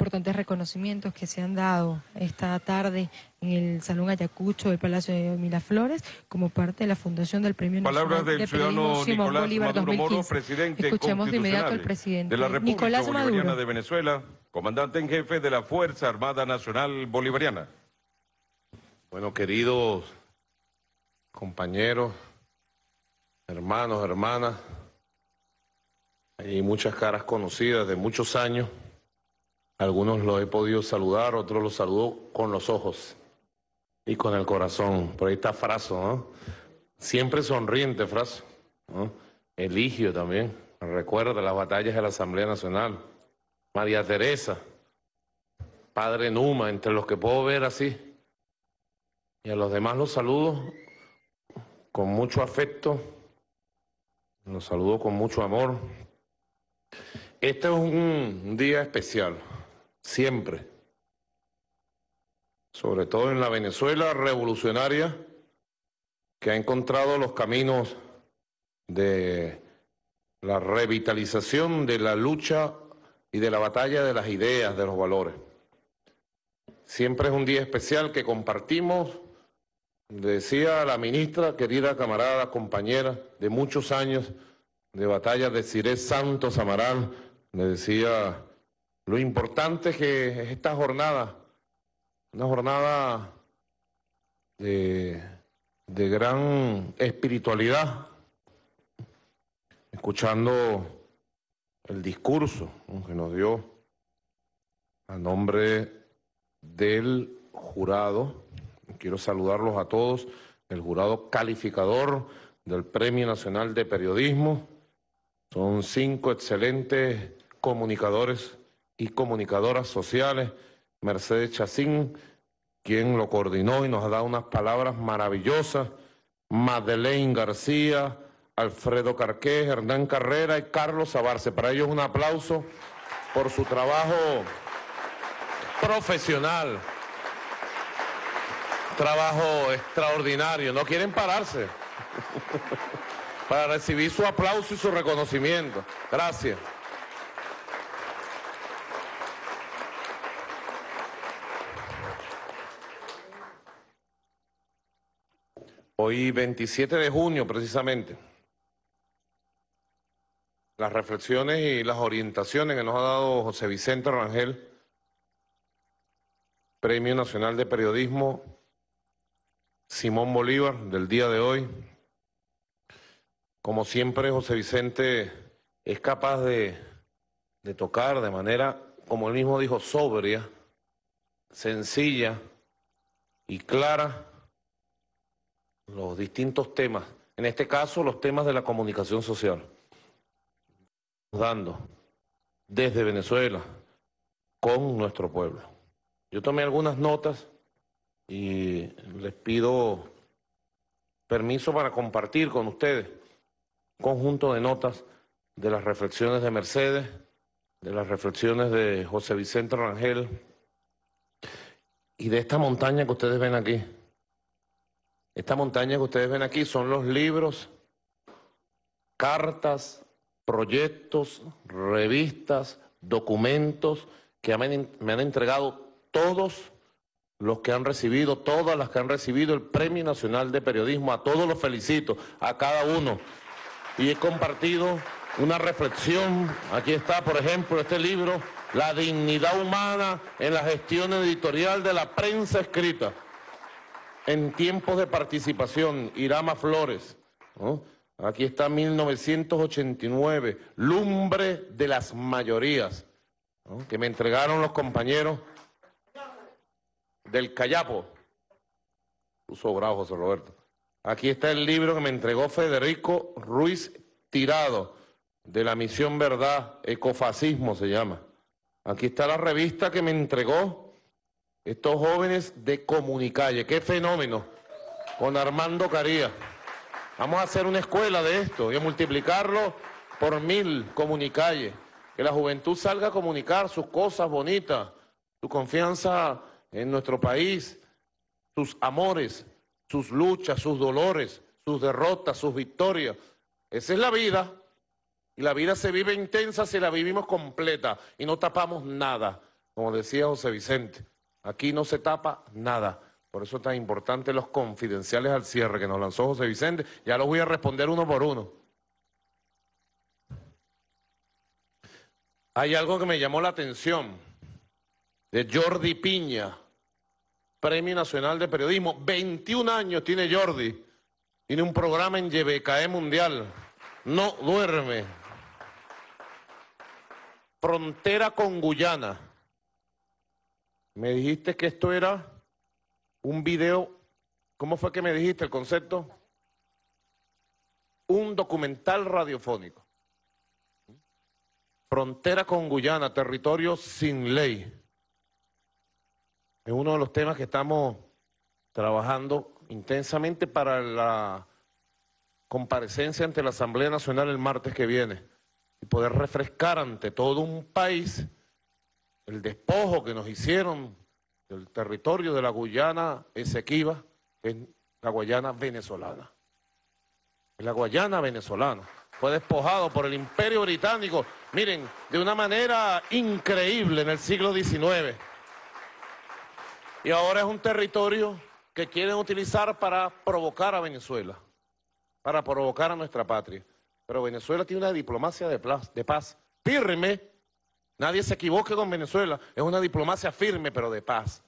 importantes reconocimientos que se han dado esta tarde en el Salón Ayacucho del Palacio de Miraflores como parte de la fundación del Premio Palabras Nacional del de ciudadano Nicolás Bolívar Escuchemos de inmediato al presidente de la República Bolivariana de Venezuela, comandante en jefe de la Fuerza Armada Nacional Bolivariana. Bueno, queridos compañeros, hermanos, hermanas, hay muchas caras conocidas de muchos años algunos los he podido saludar, otros los saludo con los ojos y con el corazón. Por ahí está Fraso, ¿no? Siempre sonriente, Fraso. Eligio también. Recuerda las batallas de la Asamblea Nacional. María Teresa. Padre Numa, entre los que puedo ver así. Y a los demás los saludo con mucho afecto. Los saludo con mucho amor. Este es un día especial siempre, sobre todo en la Venezuela revolucionaria, que ha encontrado los caminos de la revitalización de la lucha y de la batalla de las ideas, de los valores. Siempre es un día especial que compartimos, decía la ministra, querida camarada, compañera de muchos años de batalla de Ciré Santos Amaral, le decía lo importante que esta jornada, una jornada de, de gran espiritualidad, escuchando el discurso que nos dio a nombre del jurado. Quiero saludarlos a todos, el jurado calificador del Premio Nacional de Periodismo. Son cinco excelentes comunicadores y comunicadoras sociales, Mercedes Chacín, quien lo coordinó y nos ha dado unas palabras maravillosas, Madeleine García, Alfredo Carqués, Hernán Carrera y Carlos Abarce. Para ellos un aplauso por su trabajo profesional, trabajo extraordinario. No quieren pararse para recibir su aplauso y su reconocimiento. Gracias. Hoy 27 de junio precisamente. Las reflexiones y las orientaciones que nos ha dado José Vicente Rangel, Premio Nacional de Periodismo Simón Bolívar del día de hoy. Como siempre, José Vicente es capaz de, de tocar de manera, como él mismo dijo, sobria, sencilla y clara los distintos temas, en este caso los temas de la comunicación social, dando desde Venezuela con nuestro pueblo. Yo tomé algunas notas y les pido permiso para compartir con ustedes un conjunto de notas de las reflexiones de Mercedes, de las reflexiones de José Vicente Rangel y de esta montaña que ustedes ven aquí. Esta montaña que ustedes ven aquí son los libros, cartas, proyectos, revistas, documentos que me han entregado todos los que han recibido, todas las que han recibido el Premio Nacional de Periodismo. A todos los felicito, a cada uno. Y he compartido una reflexión. Aquí está, por ejemplo, este libro, La dignidad humana en la gestión editorial de la prensa escrita. En tiempos de participación, Irama Flores. Aquí está 1989, lumbre de las mayorías, que me entregaron los compañeros del Callapo. puso bravo, José Roberto. Aquí está el libro que me entregó Federico Ruiz Tirado, de la Misión Verdad, Ecofascismo se llama. Aquí está la revista que me entregó estos jóvenes de Comunicalle, qué fenómeno, con Armando Caría. Vamos a hacer una escuela de esto y a multiplicarlo por mil Comunicalle. Que la juventud salga a comunicar sus cosas bonitas, su confianza en nuestro país, sus amores, sus luchas, sus dolores, sus derrotas, sus victorias. Esa es la vida. Y la vida se vive intensa si la vivimos completa y no tapamos nada, como decía José Vicente. Aquí no se tapa nada. Por eso es tan importante los confidenciales al cierre que nos lanzó José Vicente. Ya los voy a responder uno por uno. Hay algo que me llamó la atención de Jordi Piña, Premio Nacional de Periodismo. 21 años tiene Jordi. Tiene un programa en YBKE Mundial. No duerme. Frontera con Guyana. Me dijiste que esto era un video, ¿cómo fue que me dijiste el concepto? Un documental radiofónico. Frontera con Guyana, territorio sin ley. Es uno de los temas que estamos trabajando intensamente para la comparecencia ante la Asamblea Nacional el martes que viene y poder refrescar ante todo un país el despojo que nos hicieron del territorio de la Guyana Esequiba, en es la Guayana venezolana. Es la Guayana venezolana. Fue despojado por el imperio británico, miren, de una manera increíble en el siglo XIX. Y ahora es un territorio que quieren utilizar para provocar a Venezuela, para provocar a nuestra patria. Pero Venezuela tiene una diplomacia de de paz firme Nadie se equivoque con Venezuela. Es una diplomacia firme, pero de paz.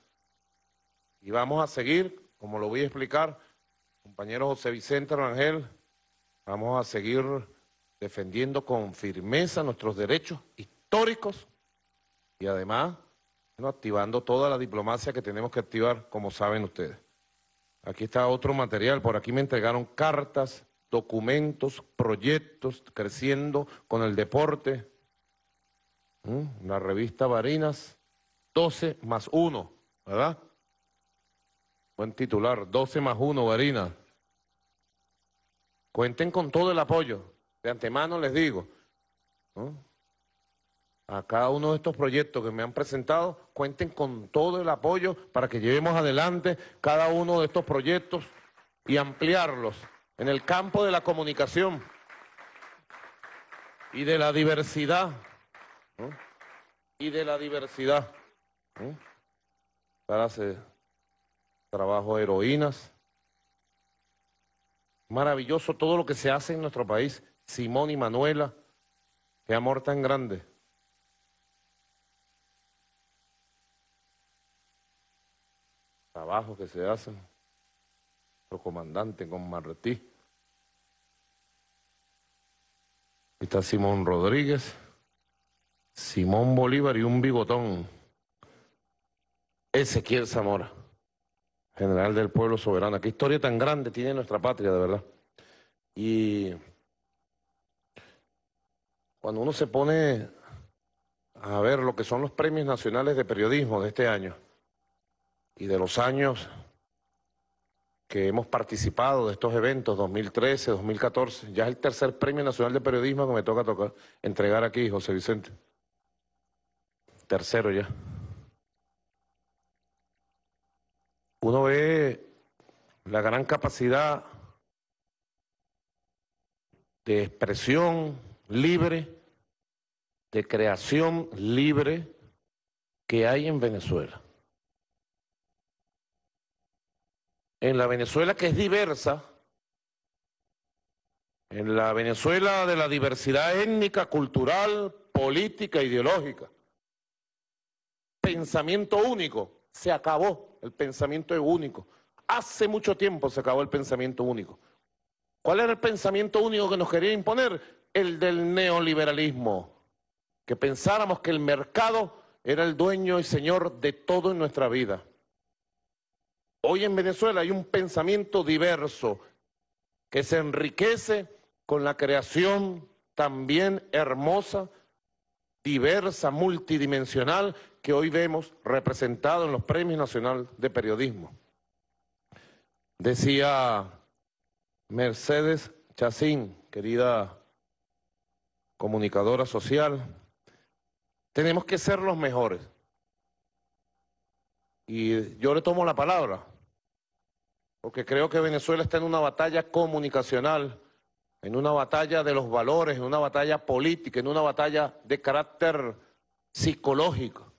Y vamos a seguir, como lo voy a explicar, compañero José Vicente Rangel, vamos a seguir defendiendo con firmeza nuestros derechos históricos y además activando toda la diplomacia que tenemos que activar, como saben ustedes. Aquí está otro material, por aquí me entregaron cartas, documentos, proyectos, creciendo con el deporte Mm, la revista Varinas, 12 más 1, ¿verdad? Buen titular, 12 más 1, Varinas. Cuenten con todo el apoyo. De antemano les digo, a cada uno de estos proyectos que me han presentado, cuenten con todo el apoyo para que llevemos adelante cada uno de estos proyectos y ampliarlos en el campo de la comunicación y de la diversidad y de la diversidad. Para hacer trabajo de heroínas. Maravilloso todo lo que se hace en nuestro país. Simón y Manuela, qué amor tan grande. trabajo que se hace Nuestro comandante con Martí. está Simón Rodríguez. Simón Bolívar y un bigotón. Ezequiel Zamora, general del pueblo soberano. Qué historia tan grande tiene nuestra patria, de verdad. Y cuando uno se pone a ver lo que son los premios nacionales de periodismo de este año y de los años que hemos participado de estos eventos, 2013, 2014, ya es el tercer premio nacional de periodismo que me toca entregar aquí, José Vicente tercero ya. Uno ve la gran capacidad de expresión libre, de creación libre que hay en Venezuela. En la Venezuela que es diversa, en la Venezuela de la diversidad étnica, cultural, política, ideológica pensamiento único. Se acabó el pensamiento único. Hace mucho tiempo se acabó el pensamiento único. ¿Cuál era el pensamiento único que nos quería imponer? El del neoliberalismo. Que pensáramos que el mercado era el dueño y señor de todo en nuestra vida. Hoy en Venezuela hay un pensamiento diverso que se enriquece con la creación también hermosa diversa, multidimensional, que hoy vemos representado en los Premios Nacionales de Periodismo. Decía Mercedes Chacín, querida comunicadora social, tenemos que ser los mejores. Y yo le tomo la palabra, porque creo que Venezuela está en una batalla comunicacional en una batalla de los valores, en una batalla política, en una batalla de carácter psicológico.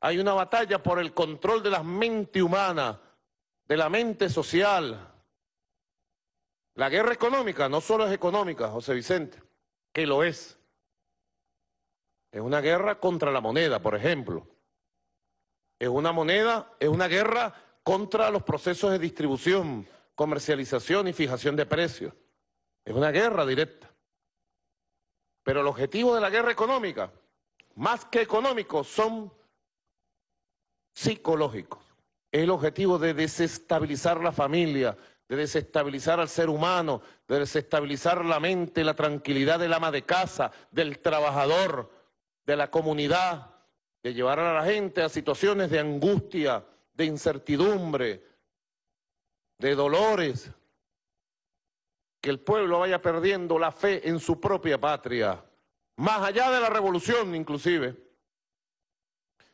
Hay una batalla por el control de la mente humana, de la mente social. La guerra económica no solo es económica, José Vicente, que lo es. Es una guerra contra la moneda, por ejemplo. Es una moneda, es una guerra contra los procesos de distribución, comercialización y fijación de precios. Es una guerra directa. Pero el objetivo de la guerra económica, más que económico, son psicológicos. el objetivo de desestabilizar la familia, de desestabilizar al ser humano, de desestabilizar la mente, la tranquilidad del ama de casa, del trabajador, de la comunidad, de llevar a la gente a situaciones de angustia, de incertidumbre, de dolores, que el pueblo vaya perdiendo la fe en su propia patria, más allá de la revolución inclusive.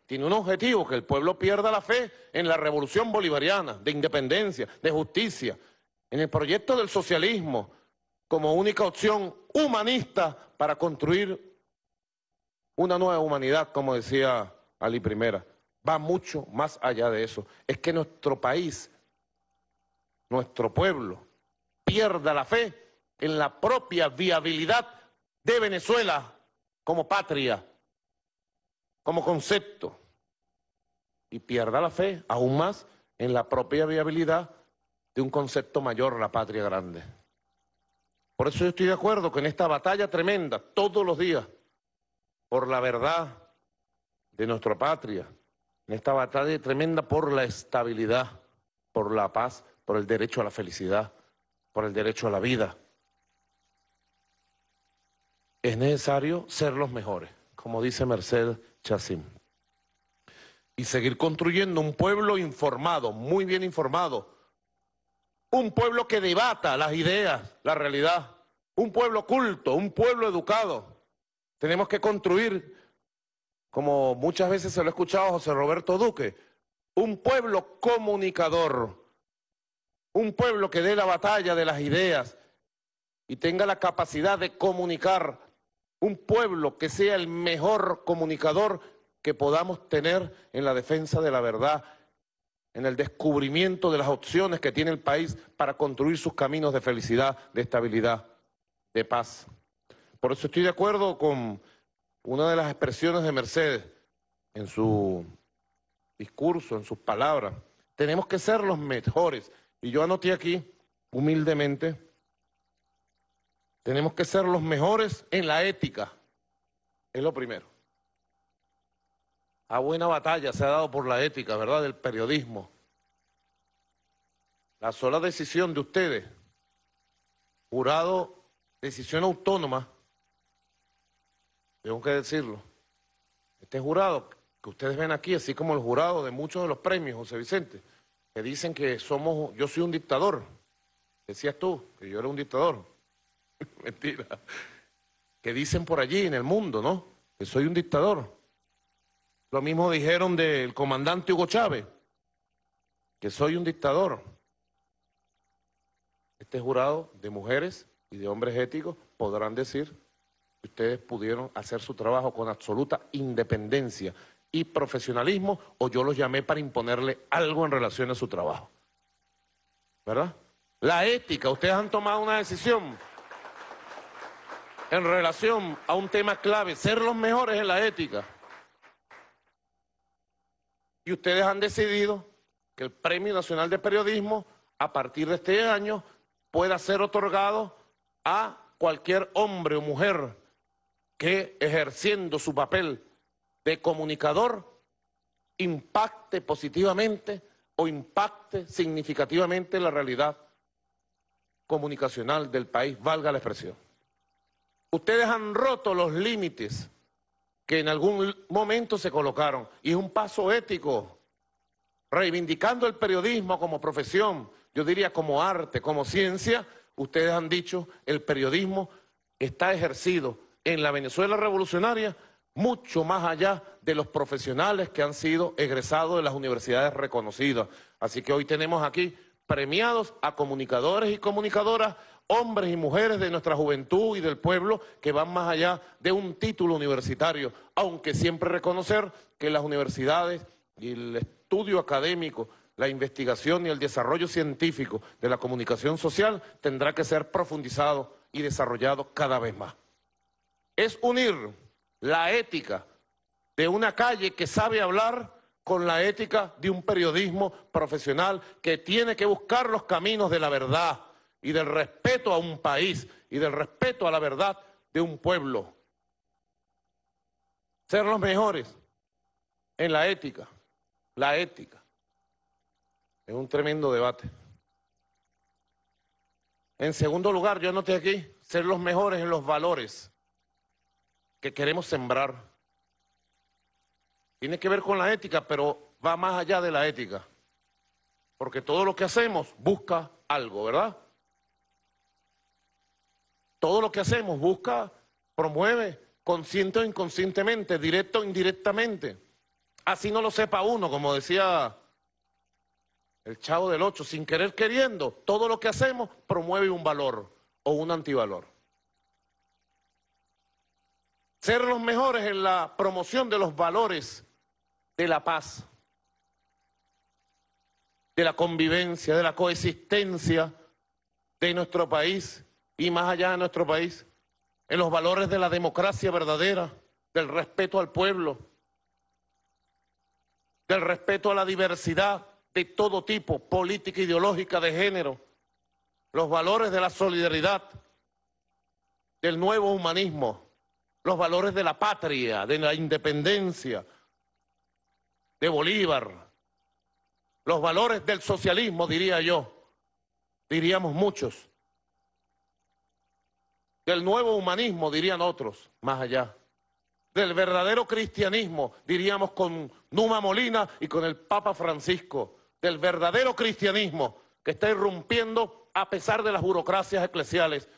Tiene un objetivo, que el pueblo pierda la fe en la revolución bolivariana, de independencia, de justicia, en el proyecto del socialismo, como única opción humanista para construir una nueva humanidad, como decía Ali Primera. Va mucho más allá de eso. Es que nuestro país, nuestro pueblo, pierda la fe en la propia viabilidad de Venezuela como patria, como concepto, y pierda la fe aún más en la propia viabilidad de un concepto mayor, la patria grande. Por eso yo estoy de acuerdo que en esta batalla tremenda, todos los días, por la verdad de nuestra patria, en esta batalla tremenda por la estabilidad, por la paz, por el derecho a la felicidad, por el derecho a la vida. Es necesario ser los mejores, como dice Merced Chassim. Y seguir construyendo un pueblo informado, muy bien informado. Un pueblo que debata las ideas, la realidad. Un pueblo culto, un pueblo educado. Tenemos que construir, como muchas veces se lo ha escuchado José Roberto Duque, un pueblo comunicador un pueblo que dé la batalla de las ideas y tenga la capacidad de comunicar. Un pueblo que sea el mejor comunicador que podamos tener en la defensa de la verdad, en el descubrimiento de las opciones que tiene el país para construir sus caminos de felicidad, de estabilidad, de paz. Por eso estoy de acuerdo con una de las expresiones de Mercedes en su discurso, en sus palabras. Tenemos que ser los mejores y yo anoté aquí, humildemente, tenemos que ser los mejores en la ética. Es lo primero. A buena batalla se ha dado por la ética, ¿verdad? Del periodismo. La sola decisión de ustedes, jurado, decisión autónoma, tengo que decirlo. Este jurado que ustedes ven aquí, así como el jurado de muchos de los premios, José Vicente, que dicen que somos, yo soy un dictador. Decías tú que yo era un dictador. Mentira. Que dicen por allí en el mundo, ¿no? Que soy un dictador. Lo mismo dijeron del comandante Hugo Chávez, que soy un dictador. Este jurado de mujeres y de hombres éticos podrán decir que ustedes pudieron hacer su trabajo con absoluta independencia y profesionalismo o yo los llamé para imponerle algo en relación a su trabajo. ¿Verdad? La ética, ustedes han tomado una decisión en relación a un tema clave, ser los mejores en la ética. Y ustedes han decidido que el Premio Nacional de Periodismo, a partir de este año, pueda ser otorgado a cualquier hombre o mujer que ejerciendo su papel de comunicador impacte positivamente o impacte significativamente la realidad comunicacional del país, valga la expresión. Ustedes han roto los límites que en algún momento se colocaron y es un paso ético, reivindicando el periodismo como profesión, yo diría como arte, como ciencia, ustedes han dicho el periodismo está ejercido en la Venezuela revolucionaria mucho más allá de los profesionales que han sido egresados de las universidades reconocidas. Así que hoy tenemos aquí premiados a comunicadores y comunicadoras, hombres y mujeres de nuestra juventud y del pueblo que van más allá de un título universitario, aunque siempre reconocer que las universidades y el estudio académico la investigación y el desarrollo científico de la comunicación social tendrá que ser profundizado y desarrollado cada vez más. Es unir la ética de una calle que sabe hablar con la ética de un periodismo profesional que tiene que buscar los caminos de la verdad y del respeto a un país y del respeto a la verdad de un pueblo. Ser los mejores en la ética, la ética. Es un tremendo debate. En segundo lugar, yo anoté aquí, ser los mejores en los valores que queremos sembrar. Tiene que ver con la ética, pero va más allá de la ética. Porque todo lo que hacemos busca algo, ¿verdad? Todo lo que hacemos busca, promueve, consciente o inconscientemente, directo o indirectamente. Así no lo sepa uno, como decía el chavo del 8, sin querer queriendo, todo lo que hacemos promueve un valor o un antivalor ser los mejores en la promoción de los valores de la paz, de la convivencia, de la coexistencia de nuestro país y más allá de nuestro país, en los valores de la democracia verdadera, del respeto al pueblo, del respeto a la diversidad de todo tipo, política, ideológica, de género, los valores de la solidaridad, del nuevo humanismo los valores de la patria, de la independencia, de Bolívar, los valores del socialismo, diría yo, diríamos muchos, del nuevo humanismo, dirían otros, más allá, del verdadero cristianismo, diríamos con Numa Molina y con el Papa Francisco, del verdadero cristianismo que está irrumpiendo a pesar de las burocracias eclesiales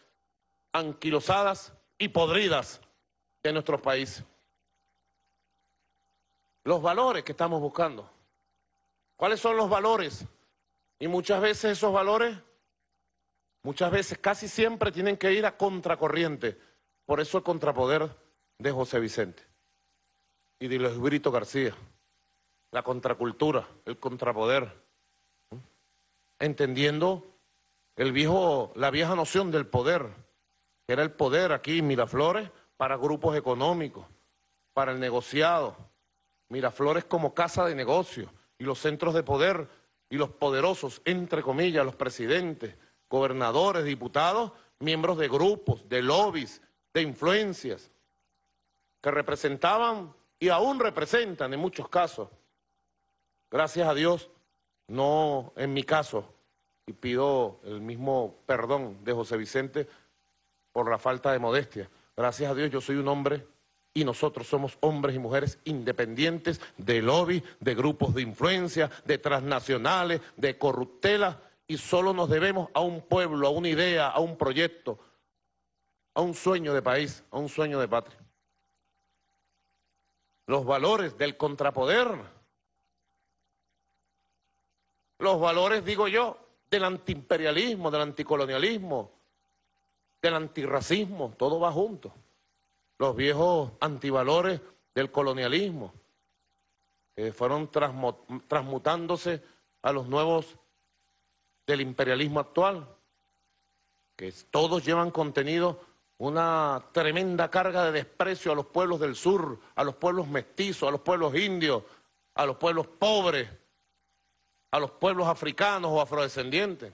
anquilosadas y podridas de nuestro países. Los valores que estamos buscando. ¿Cuáles son los valores? Y muchas veces esos valores, muchas veces, casi siempre tienen que ir a contracorriente. Por eso el contrapoder de José Vicente y de Luis Brito García. La contracultura, el contrapoder. Entendiendo el viejo, la vieja noción del poder, que era el poder aquí en Miraflores, para grupos económicos, para el negociado. Miraflores como casa de negocios y los centros de poder y los poderosos, entre comillas, los presidentes, gobernadores, diputados, miembros de grupos, de lobbies, de influencias, que representaban y aún representan en muchos casos. Gracias a Dios, no en mi caso, y pido el mismo perdón de José Vicente por la falta de modestia. Gracias a Dios yo soy un hombre y nosotros somos hombres y mujeres independientes de lobby, de grupos de influencia, de transnacionales, de corruptelas y solo nos debemos a un pueblo, a una idea, a un proyecto, a un sueño de país, a un sueño de patria. Los valores del contrapoder, los valores, digo yo, del antiimperialismo, del anticolonialismo, del antirracismo, todo va junto. Los viejos antivalores del colonialismo, que fueron transmutándose a los nuevos del imperialismo actual, que todos llevan contenido una tremenda carga de desprecio a los pueblos del sur, a los pueblos mestizos, a los pueblos indios, a los pueblos pobres, a los pueblos africanos o afrodescendientes.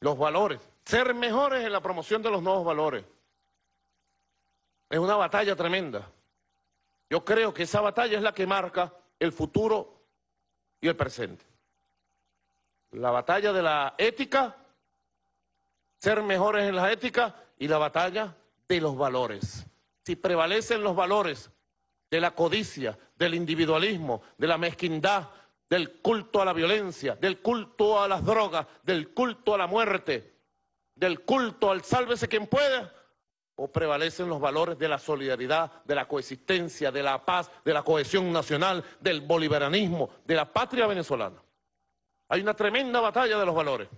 Los valores ser mejores en la promoción de los nuevos valores. Es una batalla tremenda. Yo creo que esa batalla es la que marca el futuro y el presente. La batalla de la ética, ser mejores en la ética y la batalla de los valores. Si prevalecen los valores de la codicia, del individualismo, de la mezquindad, del culto a la violencia, del culto a las drogas, del culto a la muerte, del culto al sálvese quien pueda? ¿O prevalecen los valores de la solidaridad, de la coexistencia, de la paz, de la cohesión nacional, del bolivarianismo, de la patria venezolana? Hay una tremenda batalla de los valores.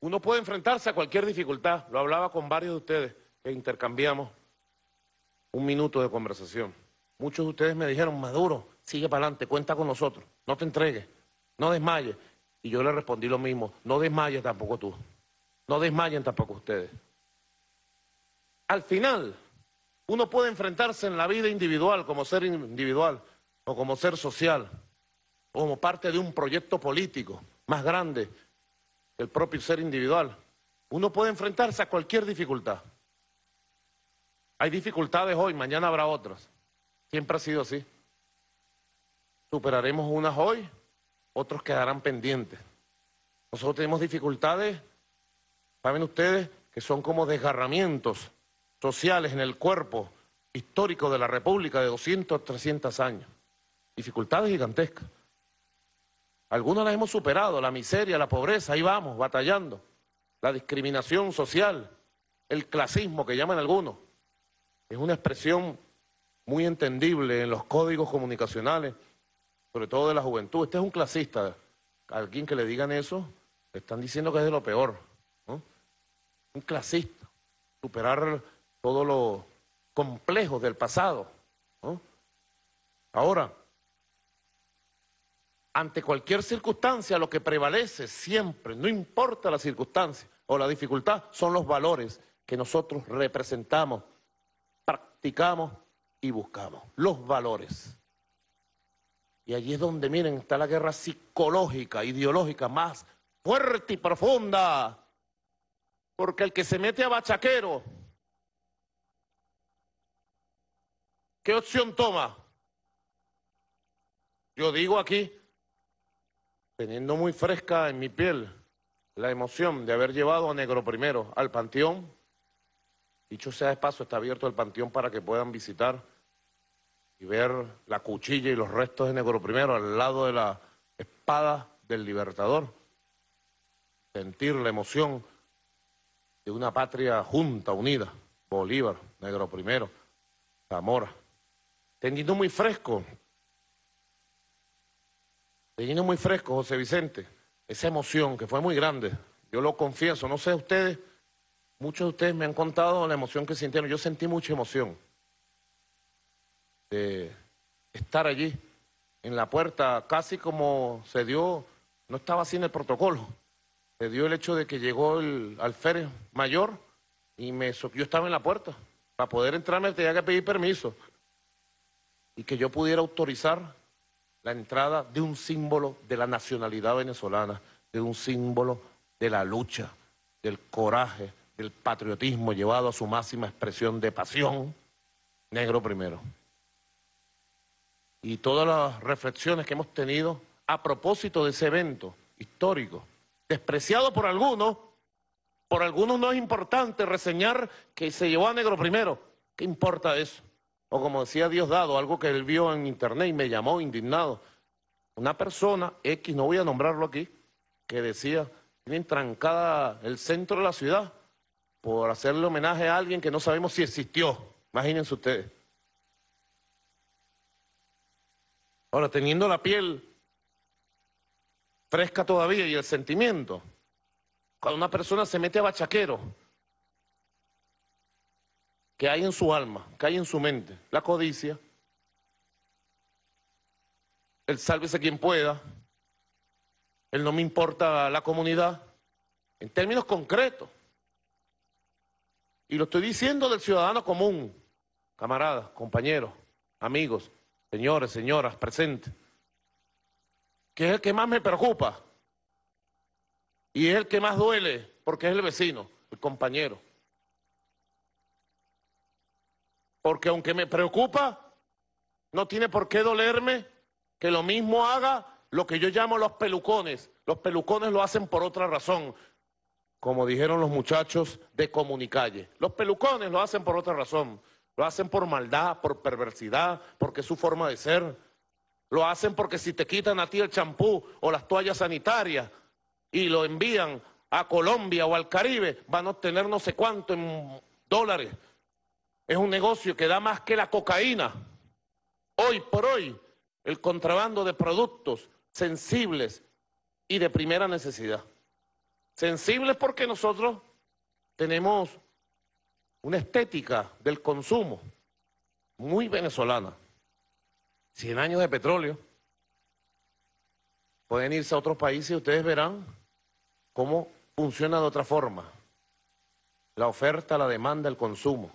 Uno puede enfrentarse a cualquier dificultad. Lo hablaba con varios de ustedes que intercambiamos un minuto de conversación. Muchos de ustedes me dijeron, Maduro, sigue para adelante, cuenta con nosotros, no te entregues, no desmayes. Y yo le respondí lo mismo, no desmayes tampoco tú. No desmayen tampoco ustedes. Al final, uno puede enfrentarse en la vida individual como ser individual o como ser social, o como parte de un proyecto político más grande que el propio ser individual. Uno puede enfrentarse a cualquier dificultad. Hay dificultades hoy, mañana habrá otras. Siempre ha sido así. Superaremos unas hoy, otros quedarán pendientes. Nosotros tenemos dificultades Saben ustedes que son como desgarramientos sociales en el cuerpo histórico de la República de 200, 300 años. Dificultades gigantescas. Algunas las hemos superado, la miseria, la pobreza, ahí vamos, batallando. La discriminación social, el clasismo que llaman algunos, es una expresión muy entendible en los códigos comunicacionales, sobre todo de la juventud. Este es un clasista. A alguien que le digan eso, le están diciendo que es de lo peor un clasista, superar todo lo complejos del pasado. Ahora, ante cualquier circunstancia, lo que prevalece siempre, no importa la circunstancia o la dificultad, son los valores que nosotros representamos, practicamos y buscamos. Los valores. Y allí es donde, miren, está la guerra psicológica, ideológica más fuerte y profunda porque el que se mete a bachaquero, ¿qué opción toma? Yo digo aquí, teniendo muy fresca en mi piel la emoción de haber llevado a Negro Primero al Panteón, dicho sea de paso, está abierto el Panteón para que puedan visitar y ver la cuchilla y los restos de Negro Primero al lado de la espada del Libertador, sentir la emoción de una patria junta, unida, Bolívar, Negro Primero, Zamora. Teniendo muy fresco, teniendo muy fresco, José Vicente, esa emoción que fue muy grande, yo lo confieso, no sé ustedes, muchos de ustedes me han contado la emoción que sintieron, yo sentí mucha emoción de estar allí en la puerta, casi como se dio, no estaba sin el protocolo, se dio el hecho de que llegó el alférez mayor y me yo estaba en la puerta. Para poder entrar me tenía que pedir permiso y que yo pudiera autorizar la entrada de un símbolo de la nacionalidad venezolana, de un símbolo de la lucha, del coraje, del patriotismo llevado a su máxima expresión de pasión, negro primero. Y todas las reflexiones que hemos tenido a propósito de ese evento histórico despreciado por algunos, por algunos no es importante reseñar que se llevó a negro primero. ¿Qué importa eso? O como decía Diosdado, algo que él vio en internet y me llamó indignado. Una persona, X, no voy a nombrarlo aquí, que decía, tiene trancada el centro de la ciudad por hacerle homenaje a alguien que no sabemos si existió. Imagínense ustedes. Ahora, teniendo la piel fresca todavía y el sentimiento. Cuando una persona se mete a bachaquero, que hay en su alma, que hay en su mente, la codicia, el sálvese quien pueda, el no me importa la comunidad, en términos concretos. Y lo estoy diciendo del ciudadano común, camaradas, compañeros, amigos, señores, señoras, presentes que es el que más me preocupa y es el que más duele porque es el vecino, el compañero. Porque aunque me preocupa, no tiene por qué dolerme que lo mismo haga lo que yo llamo los pelucones. Los pelucones lo hacen por otra razón, como dijeron los muchachos de Comunicalle. Los pelucones lo hacen por otra razón. Lo hacen por maldad, por perversidad, porque es su forma de ser. Lo hacen porque si te quitan a ti el champú o las toallas sanitarias y lo envían a Colombia o al Caribe, van a obtener no sé cuánto en dólares. Es un negocio que da más que la cocaína. Hoy por hoy, el contrabando de productos sensibles y de primera necesidad. Sensibles porque nosotros tenemos una estética del consumo muy venezolana. 100 años de petróleo. Pueden irse a otros países y ustedes verán cómo funciona de otra forma. La oferta, la demanda, el consumo.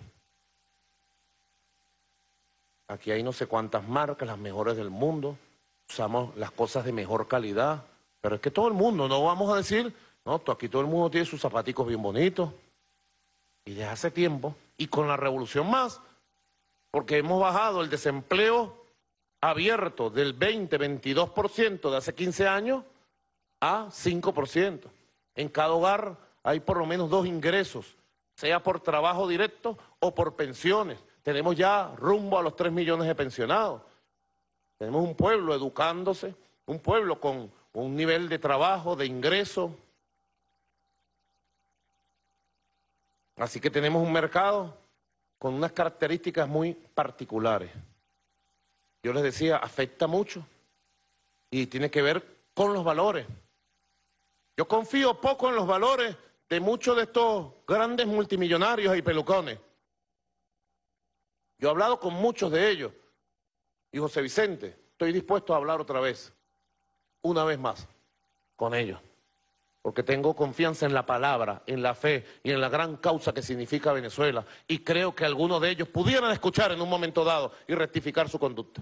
Aquí hay no sé cuántas marcas, las mejores del mundo. Usamos las cosas de mejor calidad. Pero es que todo el mundo, no vamos a decir, no, aquí todo el mundo tiene sus zapaticos bien bonitos. Y desde hace tiempo, y con la revolución más, porque hemos bajado el desempleo abierto del 20-22% de hace 15 años a 5%. En cada hogar hay por lo menos dos ingresos, sea por trabajo directo o por pensiones. Tenemos ya rumbo a los 3 millones de pensionados. Tenemos un pueblo educándose, un pueblo con un nivel de trabajo, de ingreso. Así que tenemos un mercado con unas características muy particulares yo les decía, afecta mucho y tiene que ver con los valores. Yo confío poco en los valores de muchos de estos grandes multimillonarios y pelucones. Yo he hablado con muchos de ellos. Y José Vicente, estoy dispuesto a hablar otra vez, una vez más, con ellos porque tengo confianza en la palabra, en la fe y en la gran causa que significa Venezuela. Y creo que algunos de ellos pudieran escuchar en un momento dado y rectificar su conducta.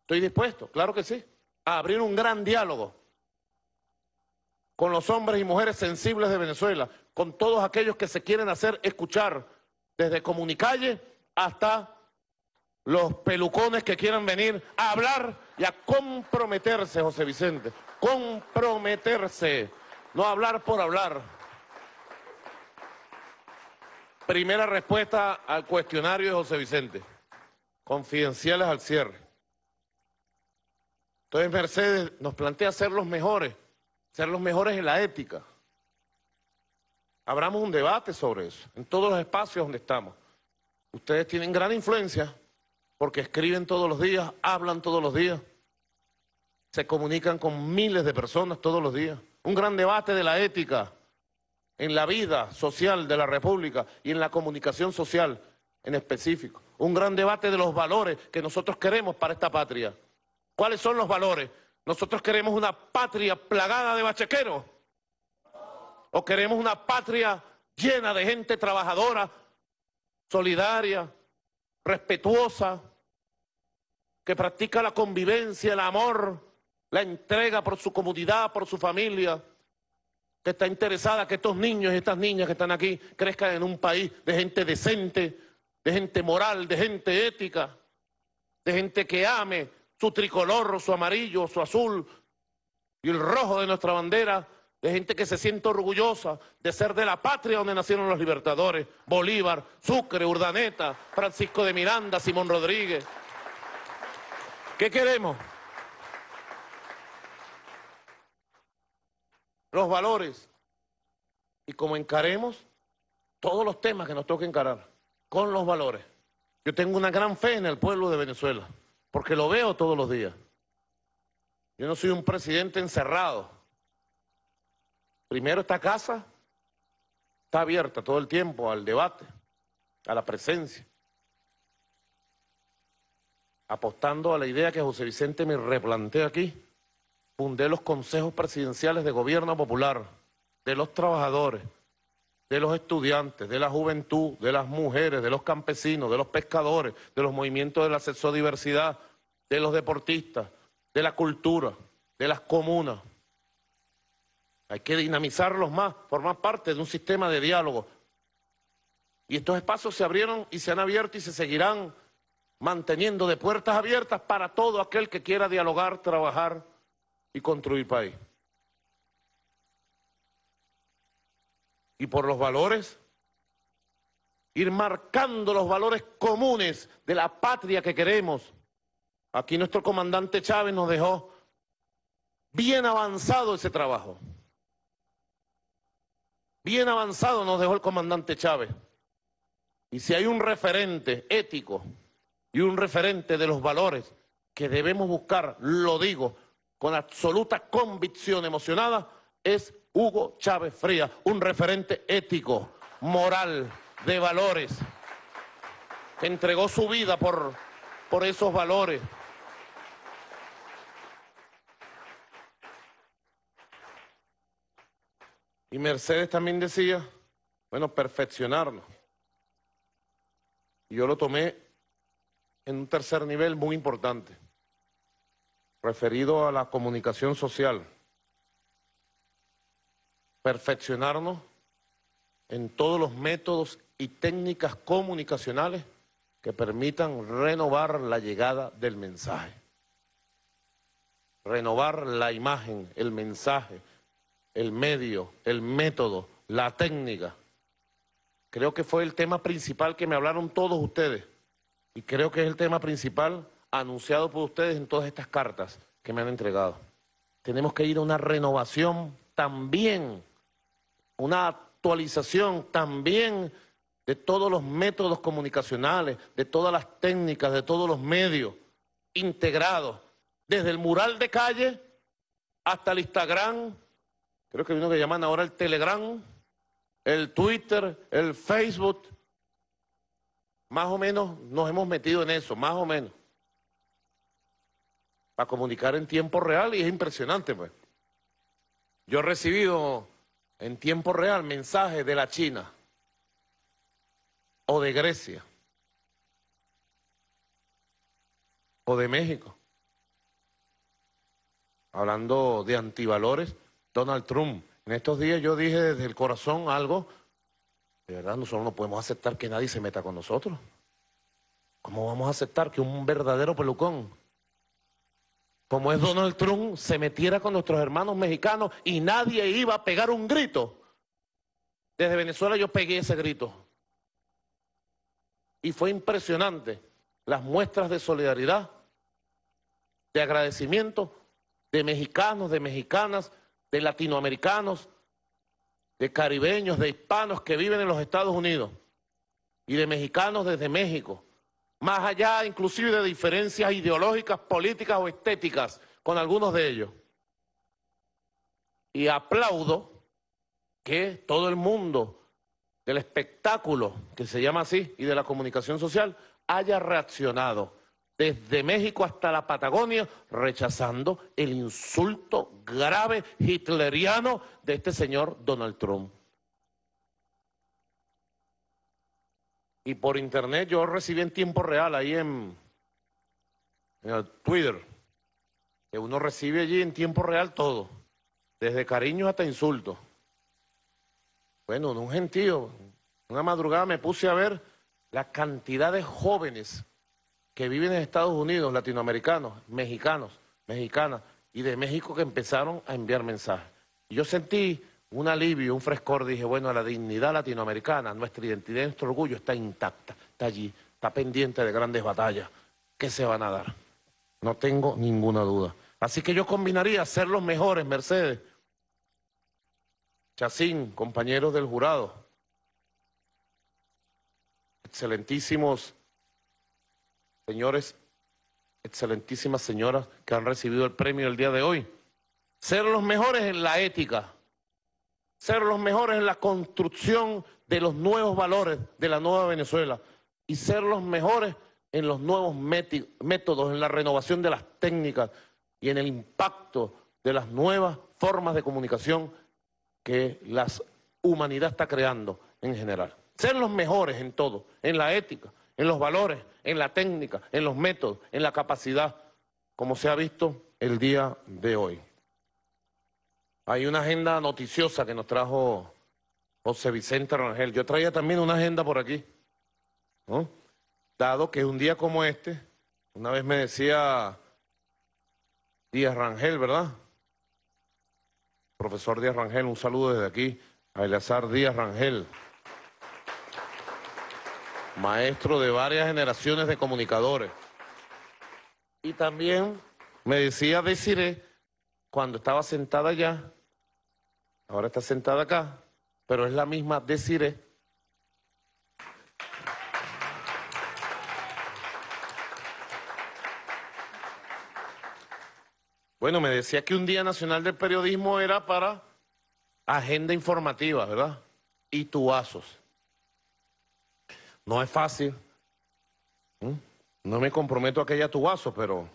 Estoy dispuesto, claro que sí, a abrir un gran diálogo con los hombres y mujeres sensibles de Venezuela, con todos aquellos que se quieren hacer escuchar, desde Comunicalle hasta los pelucones que quieran venir a hablar y a comprometerse, José Vicente. Comprometerse, no hablar por hablar. Primera respuesta al cuestionario de José Vicente. Confidenciales al cierre. Entonces Mercedes nos plantea ser los mejores, ser los mejores en la ética. Abramos un debate sobre eso, en todos los espacios donde estamos. Ustedes tienen gran influencia porque escriben todos los días, hablan todos los días, se comunican con miles de personas todos los días. Un gran debate de la ética en la vida social de la República y en la comunicación social en específico. Un gran debate de los valores que nosotros queremos para esta patria. ¿Cuáles son los valores? ¿Nosotros queremos una patria plagada de bachequeros? ¿O queremos una patria llena de gente trabajadora, solidaria, respetuosa, que practica la convivencia, el amor, la entrega por su comunidad, por su familia, que está interesada que estos niños y estas niñas que están aquí crezcan en un país de gente decente, de gente moral, de gente ética, de gente que ame su tricolor, su amarillo, su azul y el rojo de nuestra bandera, de gente que se siente orgullosa de ser de la patria donde nacieron los libertadores, Bolívar, Sucre, Urdaneta, Francisco de Miranda, Simón Rodríguez. ¿Qué queremos? Los valores. Y como encaremos todos los temas que nos toca encarar, con los valores. Yo tengo una gran fe en el pueblo de Venezuela, porque lo veo todos los días. Yo no soy un presidente encerrado. Primero esta casa está abierta todo el tiempo al debate, a la presencia apostando a la idea que José Vicente me replanteó aquí, fundé los consejos presidenciales de gobierno popular, de los trabajadores, de los estudiantes, de la juventud, de las mujeres, de los campesinos, de los pescadores, de los movimientos de la sexodiversidad, de los deportistas, de la cultura, de las comunas. Hay que dinamizarlos más, formar parte de un sistema de diálogo. Y estos espacios se abrieron y se han abierto y se seguirán manteniendo de puertas abiertas para todo aquel que quiera dialogar, trabajar y construir país. Y por los valores, ir marcando los valores comunes de la patria que queremos. Aquí nuestro comandante Chávez nos dejó bien avanzado ese trabajo. Bien avanzado nos dejó el comandante Chávez. Y si hay un referente ético, y un referente de los valores que debemos buscar, lo digo con absoluta convicción emocionada, es Hugo Chávez Fría, un referente ético, moral, de valores, que entregó su vida por, por esos valores. Y Mercedes también decía, bueno, perfeccionarnos. Y yo lo tomé en un tercer nivel muy importante, referido a la comunicación social. Perfeccionarnos en todos los métodos y técnicas comunicacionales que permitan renovar la llegada del mensaje. Renovar la imagen, el mensaje, el medio, el método, la técnica. Creo que fue el tema principal que me hablaron todos ustedes y creo que es el tema principal anunciado por ustedes en todas estas cartas que me han entregado. Tenemos que ir a una renovación también, una actualización también de todos los métodos comunicacionales, de todas las técnicas, de todos los medios integrados, desde el mural de calle hasta el Instagram, creo que vino que llaman ahora el Telegram, el Twitter, el Facebook, más o menos nos hemos metido en eso, más o menos. Para comunicar en tiempo real y es impresionante, pues. Yo he recibido en tiempo real mensajes de la China o de Grecia o de México. Hablando de antivalores, Donald Trump. En estos días yo dije desde el corazón algo de verdad, nosotros no podemos aceptar que nadie se meta con nosotros. ¿Cómo vamos a aceptar que un verdadero pelucón, como es Donald Trump, se metiera con nuestros hermanos mexicanos y nadie iba a pegar un grito? Desde Venezuela yo pegué ese grito. Y fue impresionante las muestras de solidaridad, de agradecimiento de mexicanos, de mexicanas, de latinoamericanos, de caribeños, de hispanos que viven en los Estados Unidos y de mexicanos desde México, más allá inclusive de diferencias ideológicas, políticas o estéticas con algunos de ellos. Y aplaudo que todo el mundo del espectáculo, que se llama así, y de la comunicación social, haya reaccionado desde México hasta la Patagonia, rechazando el insulto grave hitleriano de este señor Donald Trump. Y por internet yo recibí en tiempo real ahí en, Twitter, que uno recibe allí en tiempo real todo, desde cariño hasta insultos. Bueno, en un gentío, una madrugada me puse a ver la cantidad de jóvenes que viven en Estados Unidos, latinoamericanos, mexicanos, mexicanas, y de México que empezaron a enviar mensajes. Y yo sentí un alivio, un frescor, dije, bueno, la dignidad latinoamericana, nuestra identidad, nuestro orgullo está intacta, está allí, está pendiente de grandes batallas ¿Qué se van a dar. No tengo ninguna duda. Así que yo combinaría ser los mejores, Mercedes, Chacín, compañeros del jurado, excelentísimos señores, excelentísimas señoras que han recibido el premio el día de hoy. Ser los mejores en la ética, ser los mejores en la construcción de los nuevos valores de la nueva Venezuela y ser los mejores en los nuevos métodos, en la renovación de las técnicas y en el impacto de las nuevas formas de comunicación que la humanidad está creando en general. Ser los mejores en todo, en la ética, en los valores, en la técnica, en los métodos, en la capacidad, como se ha visto el día de hoy. Hay una agenda noticiosa que nos trajo José Vicente Rangel. Yo traía también una agenda por aquí, ¿no? Dado que un día como este, una vez me decía Díaz Rangel, ¿verdad? Profesor Díaz Rangel, un saludo desde aquí a Eleazar Díaz Rangel maestro de varias generaciones de comunicadores. Y también me decía deciré, cuando estaba sentada allá, ahora está sentada acá, pero es la misma deciré. Bueno, me decía que un Día Nacional del Periodismo era para agenda informativa, ¿verdad? Y tuazos. No es fácil. Mm. No me comprometo a que haya tu vaso, pero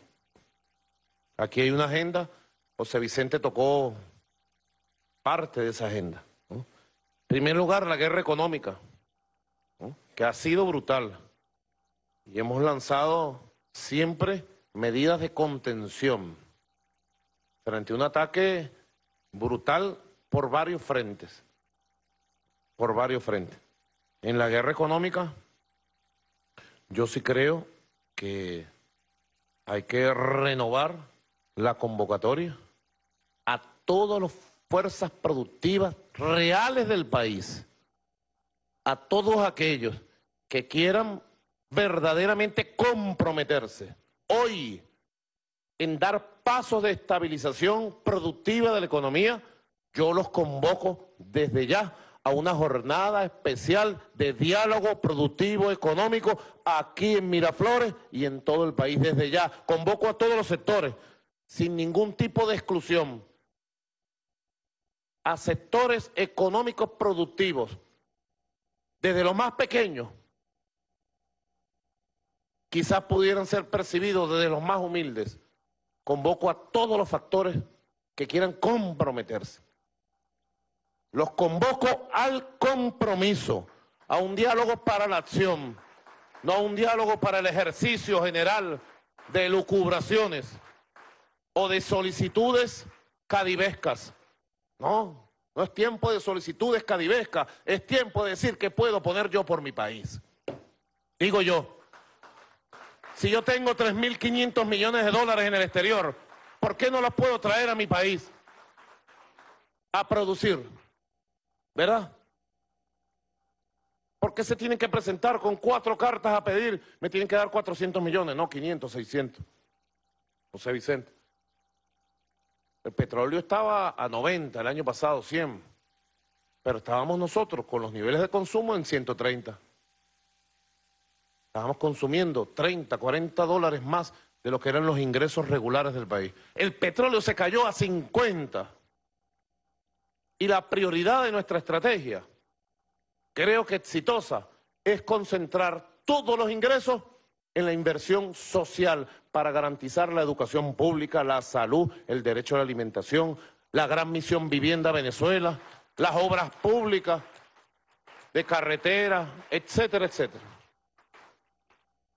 aquí hay una agenda. José Vicente tocó parte de esa agenda. En primer lugar, la guerra económica, que ha sido brutal. Y hemos lanzado siempre medidas de contención frente a un ataque brutal por varios frentes. Por varios frentes. En la guerra económica yo sí creo que hay que renovar la convocatoria a todas las fuerzas productivas reales del país, a todos aquellos que quieran verdaderamente comprometerse hoy en dar pasos de estabilización productiva de la economía, yo los convoco desde ya a una jornada especial de diálogo productivo económico aquí en Miraflores y en todo el país desde ya. Convoco a todos los sectores, sin ningún tipo de exclusión, a sectores económicos productivos, desde los más pequeños, quizás pudieran ser percibidos desde los más humildes. Convoco a todos los factores que quieran comprometerse. Los convoco al compromiso, a un diálogo para la acción, no a un diálogo para el ejercicio general de lucubraciones o de solicitudes cadivescas. No, no es tiempo de solicitudes cadivescas, es tiempo de decir que puedo poner yo por mi país. Digo yo, si yo tengo 3.500 millones de dólares en el exterior, ¿por qué no los puedo traer a mi país a producir? ¿Verdad? ¿Por qué se tienen que presentar con cuatro cartas a pedir? Me tienen que dar 400 millones, no 500, 600. José Vicente. El petróleo estaba a 90 el año pasado, 100. Pero estábamos nosotros con los niveles de consumo en 130. Estábamos consumiendo 30, 40 dólares más de lo que eran los ingresos regulares del país. El petróleo se cayó a 50. Y la prioridad de nuestra estrategia, creo que exitosa, es concentrar todos los ingresos en la inversión social para garantizar la educación pública, la salud, el derecho a la alimentación, la gran misión Vivienda Venezuela, las obras públicas de carretera, etcétera, etcétera.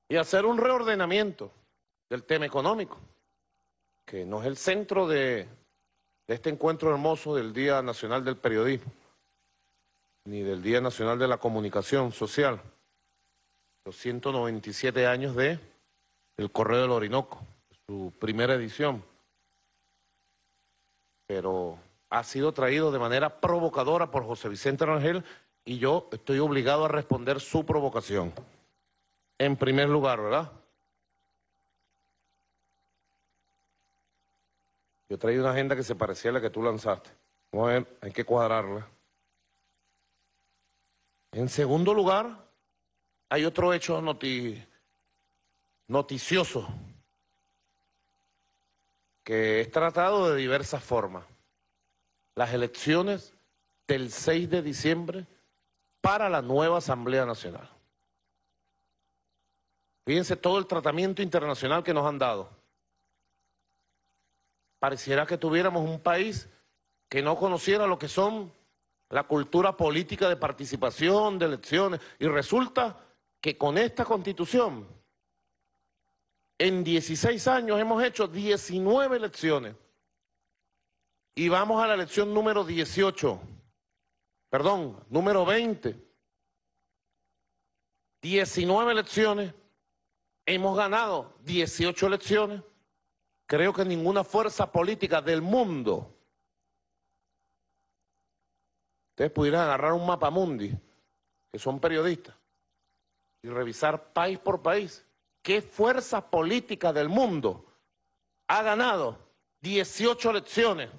Y hacer un reordenamiento del tema económico, que no es el centro de este encuentro hermoso del Día Nacional del Periodismo, ni del Día Nacional de la Comunicación Social, los 197 años de El Correo del Orinoco, su primera edición. Pero ha sido traído de manera provocadora por José Vicente Rangel y yo estoy obligado a responder su provocación. En primer lugar, ¿verdad? Yo una agenda que se parecía a la que tú lanzaste. Vamos a ver, hay que cuadrarla. En segundo lugar, hay otro hecho noticioso que es tratado de diversas formas. Las elecciones del 6 de diciembre para la nueva Asamblea Nacional. Fíjense todo el tratamiento internacional que nos han dado pareciera que tuviéramos un país que no conociera lo que son la cultura política de participación, de elecciones, y resulta que con esta constitución, en 16 años hemos hecho 19 elecciones, y vamos a la elección número 18, perdón, número 20, 19 elecciones, hemos ganado 18 elecciones, Creo que ninguna fuerza política del mundo. Ustedes pudieran agarrar un mapa mundi, que son periodistas, y revisar país por país qué fuerza política del mundo ha ganado 18 elecciones,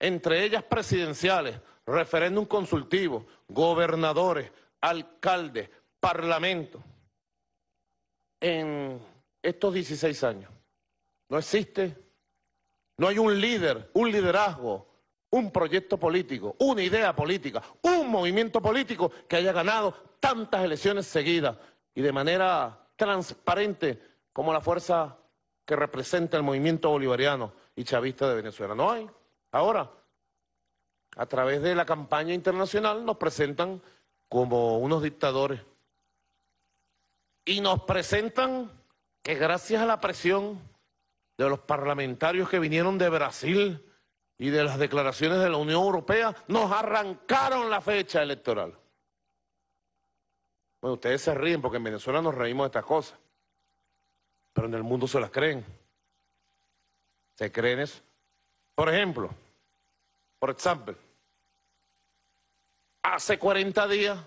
entre ellas presidenciales, referéndum consultivo, gobernadores, alcaldes, parlamento, en estos 16 años. No existe. No hay un líder, un liderazgo, un proyecto político, una idea política, un movimiento político que haya ganado tantas elecciones seguidas y de manera transparente como la fuerza que representa el movimiento bolivariano y chavista de Venezuela. No hay. Ahora, a través de la campaña internacional nos presentan como unos dictadores y nos presentan que gracias a la presión de los parlamentarios que vinieron de Brasil y de las declaraciones de la Unión Europea, nos arrancaron la fecha electoral. Bueno, ustedes se ríen porque en Venezuela nos reímos de estas cosas, pero en el mundo se las creen. ¿Se creen eso? Por ejemplo, por ejemplo, hace 40 días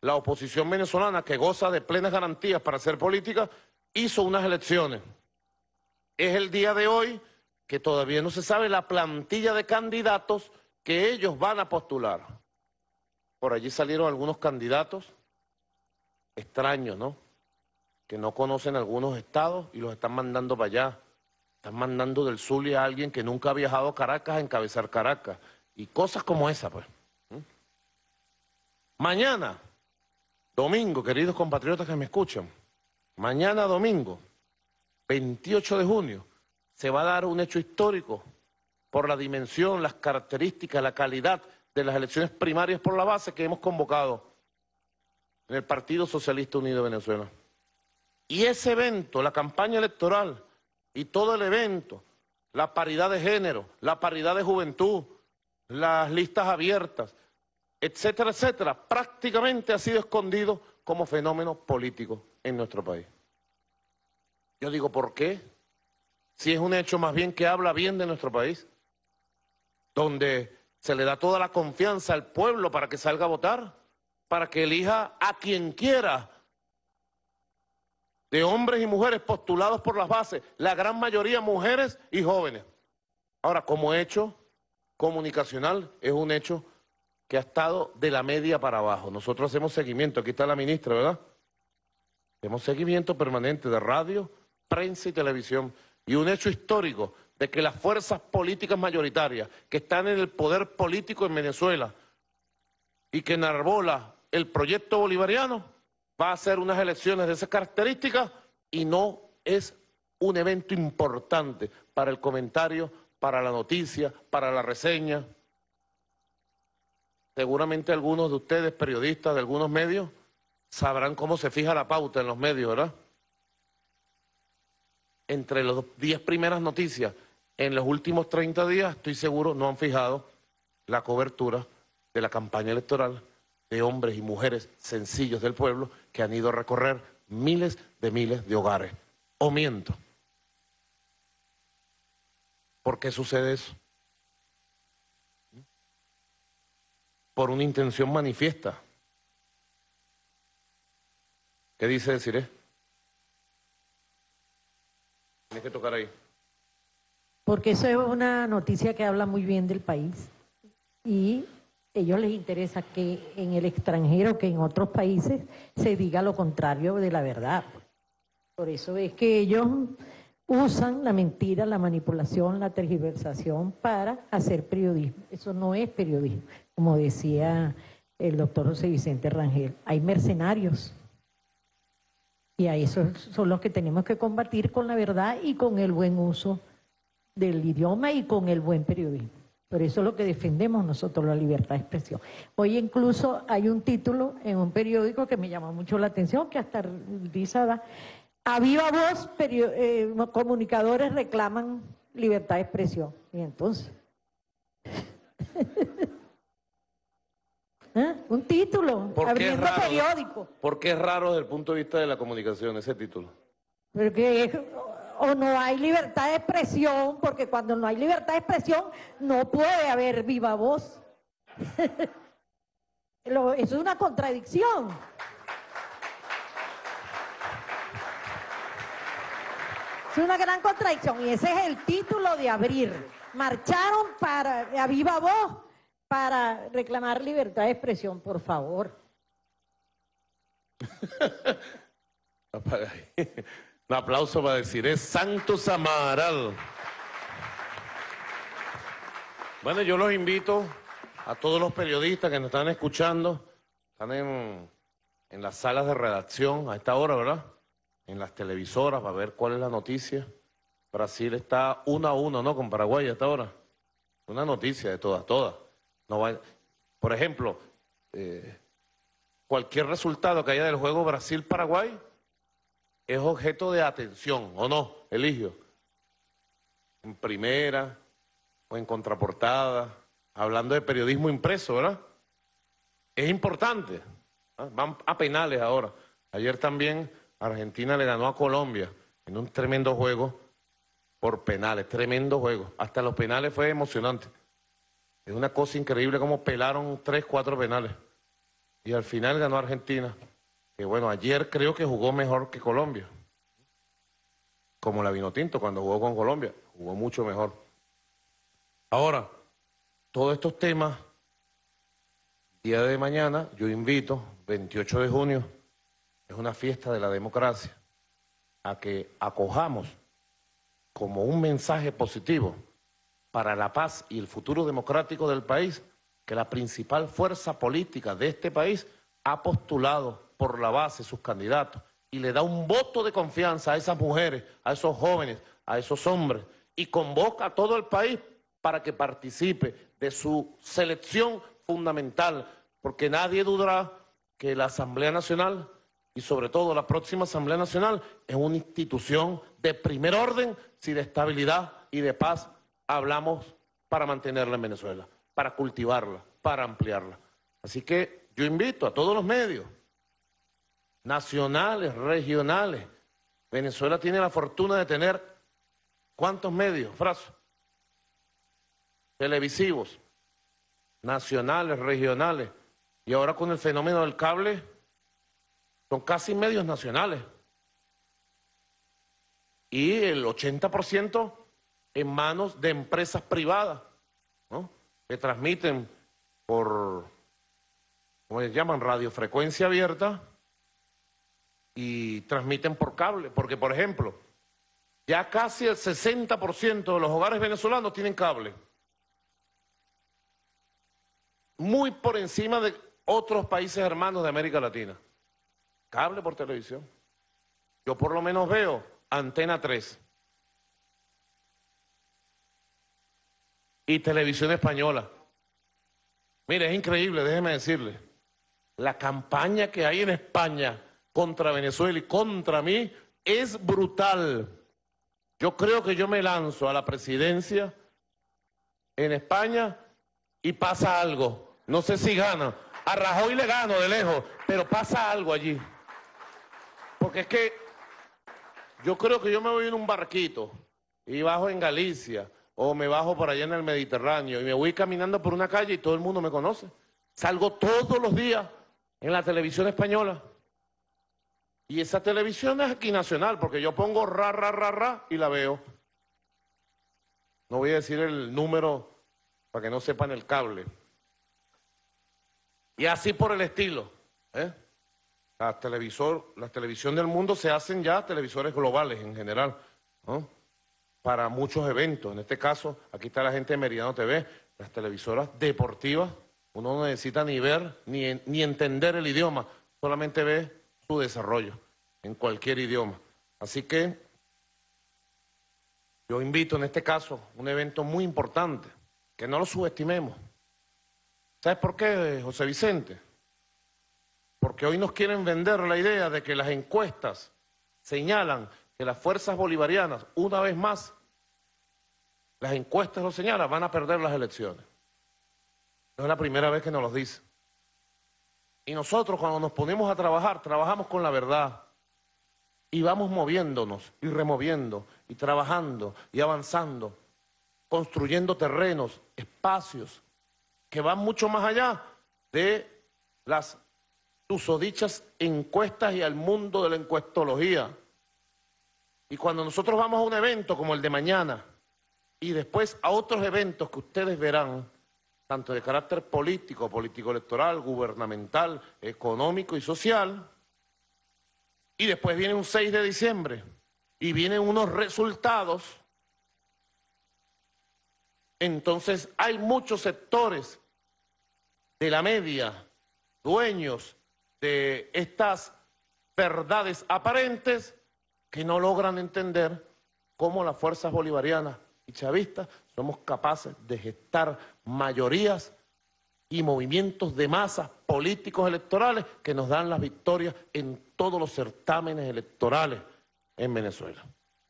la oposición venezolana, que goza de plenas garantías para hacer política, hizo unas elecciones es el día de hoy que todavía no se sabe la plantilla de candidatos que ellos van a postular. Por allí salieron algunos candidatos extraños, ¿no? Que no conocen algunos estados y los están mandando para allá. Están mandando del Zulia a alguien que nunca ha viajado a Caracas a encabezar Caracas. Y cosas como esa, pues. Mañana, domingo, queridos compatriotas que me escuchan, mañana domingo, 28 de junio, se va a dar un hecho histórico por la dimensión, las características, la calidad de las elecciones primarias por la base que hemos convocado en el Partido Socialista Unido de Venezuela. Y ese evento, la campaña electoral y todo el evento, la paridad de género, la paridad de juventud, las listas abiertas, etcétera, etcétera, prácticamente ha sido escondido como fenómeno político en nuestro país. Yo digo, ¿por qué? Si es un hecho más bien que habla bien de nuestro país, donde se le da toda la confianza al pueblo para que salga a votar, para que elija a quien quiera, de hombres y mujeres postulados por las bases, la gran mayoría mujeres y jóvenes. Ahora, como hecho comunicacional, es un hecho que ha estado de la media para abajo. Nosotros hacemos seguimiento, aquí está la ministra, ¿verdad? Hacemos seguimiento permanente de radio, prensa y televisión y un hecho histórico de que las fuerzas políticas mayoritarias que están en el poder político en Venezuela y que enarbola el proyecto bolivariano va a hacer unas elecciones de esas características y no es un evento importante para el comentario, para la noticia, para la reseña. Seguramente algunos de ustedes, periodistas de algunos medios, sabrán cómo se fija la pauta en los medios, ¿verdad? entre las 10 primeras noticias en los últimos 30 días, estoy seguro, no han fijado la cobertura de la campaña electoral de hombres y mujeres sencillos del pueblo que han ido a recorrer miles de miles de hogares. ¿O miento? ¿Por qué sucede eso? Por una intención manifiesta. ¿Qué dice decir? que tocar ahí. Porque eso es una noticia que habla muy bien del país y a ellos les interesa que en el extranjero, que en otros países, se diga lo contrario de la verdad. Por eso es que ellos usan la mentira, la manipulación, la tergiversación para hacer periodismo. Eso no es periodismo, como decía el doctor José Vicente Rangel. Hay mercenarios y a esos son los que tenemos que combatir con la verdad y con el buen uso del idioma y con el buen periodismo. Por eso es lo que defendemos nosotros, la libertad de expresión. Hoy incluso hay un título en un periódico que me llama mucho la atención, que hasta rizada, a viva voz eh, comunicadores reclaman libertad de expresión. Y entonces... ¿Eh? Un título, abriendo periódico. ¿Por qué es raro desde el punto de vista de la comunicación ese título? Porque o no hay libertad de expresión, porque cuando no hay libertad de expresión no puede haber viva voz. Eso es una contradicción. Es una gran contradicción y ese es el título de abrir. Marcharon para a viva voz para reclamar libertad de expresión, por favor. Un aplauso para decir, es Santos Amaral. Bueno, yo los invito a todos los periodistas que nos están escuchando, están en, las salas de redacción a esta hora, ¿verdad? En las televisoras para ver cuál es la noticia. Brasil está uno a uno, ¿no? Con Paraguay a esta hora. Una noticia de todas, todas. No por ejemplo, eh, cualquier resultado que haya del juego Brasil-Paraguay es objeto de atención, ¿o no, Eligio? En primera o en contraportada, hablando de periodismo impreso, ¿verdad? Es importante. ¿ah? Van a penales ahora. Ayer también Argentina le ganó a Colombia en un tremendo juego por penales, tremendo juego. Hasta los penales fue emocionante. Es una cosa increíble cómo pelaron tres, cuatro penales. Y al final ganó Argentina. Que bueno, ayer creo que jugó mejor que Colombia. Como la Vinotinto cuando jugó con Colombia, jugó mucho mejor. Ahora, todos estos temas, día de mañana, yo invito, 28 de junio, es una fiesta de la democracia, a que acojamos como un mensaje positivo para la paz y el futuro democrático del país que la principal fuerza política de este país ha postulado por la base sus candidatos y le da un voto de confianza a esas mujeres, a esos jóvenes, a esos hombres y convoca a todo el país para que participe de su selección fundamental, porque nadie dudará que la Asamblea Nacional y sobre todo la próxima Asamblea Nacional es una institución de primer orden, si de estabilidad y de paz hablamos para mantenerla en Venezuela, para cultivarla, para ampliarla. Así que yo invito a todos los medios, nacionales, regionales. Venezuela tiene la fortuna de tener cuántos medios, frazo, Televisivos, nacionales, regionales. Y ahora con el fenómeno del cable, son casi medios nacionales. Y el 80% en manos de empresas privadas, ¿no? que transmiten por, ¿cómo se llaman? Radiofrecuencia abierta y transmiten por cable. Porque, por ejemplo, ya casi el 60% de los hogares venezolanos tienen cable. Muy por encima de otros países hermanos de América Latina. Cable por televisión. Yo por lo menos veo Antena 3. y Televisión Española. Mire, es increíble, déjeme decirle. La campaña que hay en España contra Venezuela y contra mí es brutal. Yo creo que yo me lanzo a la presidencia en España y pasa algo. No sé si gana. A Rajoy le gano de lejos, pero pasa algo allí. Porque es que yo creo que yo me voy en un barquito y bajo en Galicia o me bajo por allá en el Mediterráneo y me voy caminando por una calle y todo el mundo me conoce. Salgo todos los días en la televisión española. Y esa televisión es aquí nacional, porque yo pongo ra, ra, ra, ra y la veo. No voy a decir el número para que no sepan el cable. Y así por el estilo. ¿eh? Las, televisor, la televisión del mundo se hacen ya televisores globales en general. ¿no? para muchos eventos. En este caso, aquí está la gente de Meridiano TV, las televisoras deportivas. Uno no necesita ni ver ni, ni entender el idioma, solamente ve su desarrollo en cualquier idioma. Así que yo invito en este caso un evento muy importante, que no lo subestimemos. ¿Sabes por qué, José Vicente? Porque hoy nos quieren vender la idea de que las encuestas señalan que las fuerzas bolivarianas, una vez más, las encuestas lo señalan, van a perder las elecciones. No es la primera vez que nos lo dice. Y nosotros cuando nos ponemos a trabajar, trabajamos con la verdad. Y vamos moviéndonos y removiendo y trabajando y avanzando, construyendo terrenos, espacios que van mucho más allá de las usodichas encuestas y al mundo de la encuestología. Y cuando nosotros vamos a un evento como el de mañana, y después a otros eventos que ustedes verán, tanto de carácter político, político-electoral, gubernamental, económico y social. Y después viene un 6 de diciembre y vienen unos resultados. Entonces hay muchos sectores de la media, dueños de estas verdades aparentes, que no logran entender cómo las fuerzas bolivarianas y chavistas somos capaces de gestar mayorías y movimientos de masas políticos electorales que nos dan las victorias en todos los certámenes electorales en Venezuela.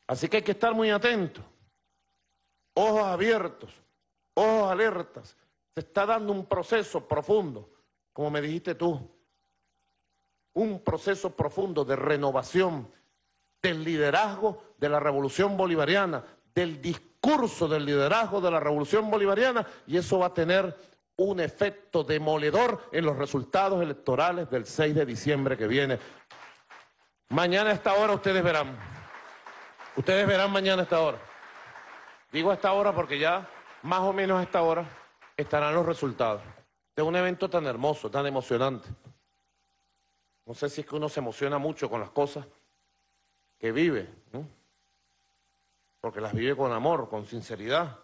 Así que hay que estar muy atentos, ojos abiertos, ojos alertas. Se está dando un proceso profundo, como me dijiste tú, un proceso profundo de renovación del liderazgo de la revolución bolivariana, del discurso curso del liderazgo de la revolución bolivariana y eso va a tener un efecto demoledor en los resultados electorales del 6 de diciembre que viene. Mañana a esta hora ustedes verán. Ustedes verán mañana a esta hora. Digo a esta hora porque ya más o menos a esta hora estarán los resultados de un evento tan hermoso, tan emocionante. No sé si es que uno se emociona mucho con las cosas que vive, porque las vive con amor, con sinceridad,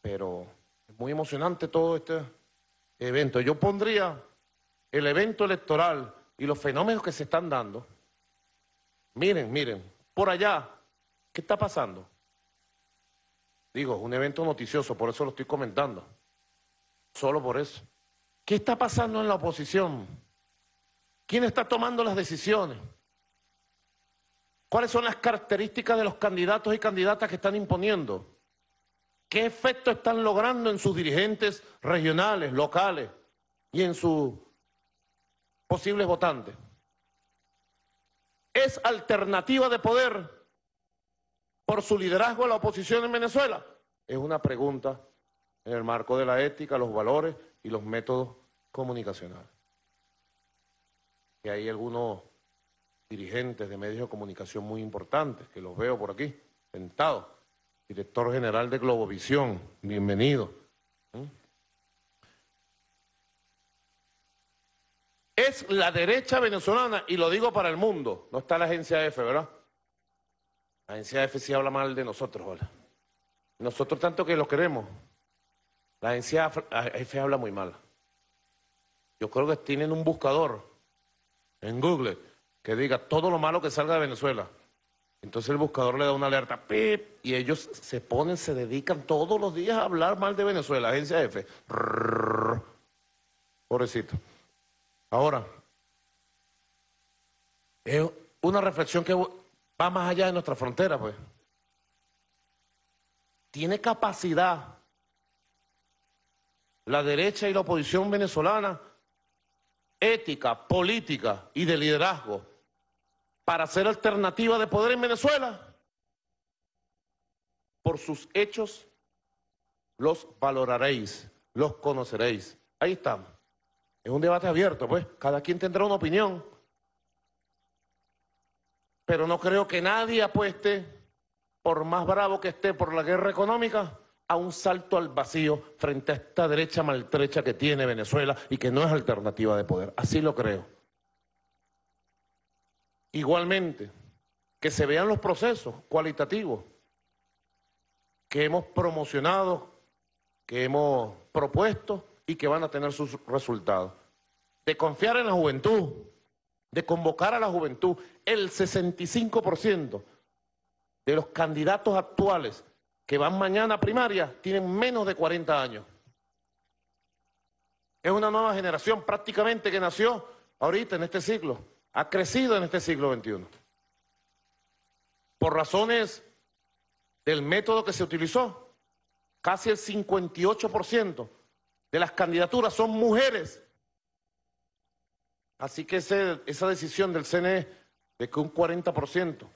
pero es muy emocionante todo este evento. Yo pondría el evento electoral y los fenómenos que se están dando. Miren, miren, por allá, ¿qué está pasando? Digo, es un evento noticioso, por eso lo estoy comentando. Solo por eso. ¿Qué está pasando en la oposición? ¿Quién está tomando las decisiones? ¿Cuáles son las características de los candidatos y candidatas que están imponiendo? ¿Qué efecto están logrando en sus dirigentes regionales, locales y en sus posibles votantes? ¿Es alternativa de poder por su liderazgo a la oposición en Venezuela? Es una pregunta en el marco de la ética, los valores y los métodos comunicacionales. Y hay algunos dirigentes de medios de comunicación muy importantes, que los veo por aquí, sentados. Director general de Globovisión, bienvenido. ¿Mm? Es la derecha venezolana, y lo digo para el mundo, no está la agencia EFE, ¿verdad? La agencia EFE sí habla mal de nosotros, hola. Nosotros tanto que los queremos. La agencia EFE habla muy mal. Yo creo que tienen un buscador en Google que diga todo lo malo que salga de Venezuela. Entonces el buscador le da una alerta, pip, y ellos se ponen, se dedican todos los días a hablar mal de Venezuela, agencia F. pobrecito. Ahora, es una reflexión que va más allá de nuestra frontera, pues. Tiene capacidad la derecha y la oposición venezolana ética, política y de liderazgo para ser alternativa de poder en Venezuela, por sus hechos los valoraréis, los conoceréis. Ahí estamos. Es un debate abierto, pues. Cada quien tendrá una opinión. Pero no creo que nadie apueste, por más bravo que esté por la guerra económica, a un salto al vacío frente a esta derecha maltrecha que tiene Venezuela y que no es alternativa de poder. Así lo creo. Igualmente, que se vean los procesos cualitativos que hemos promocionado, que hemos propuesto y que van a tener sus resultados. De confiar en la juventud, de convocar a la juventud, el 65% de los candidatos actuales que van mañana a primaria tienen menos de 40 años. Es una nueva generación prácticamente que nació ahorita en este siglo, ha crecido en este siglo XXI. Por razones del método que se utilizó, casi el 58% de las candidaturas son mujeres. Así que esa decisión del CNE de que un 40%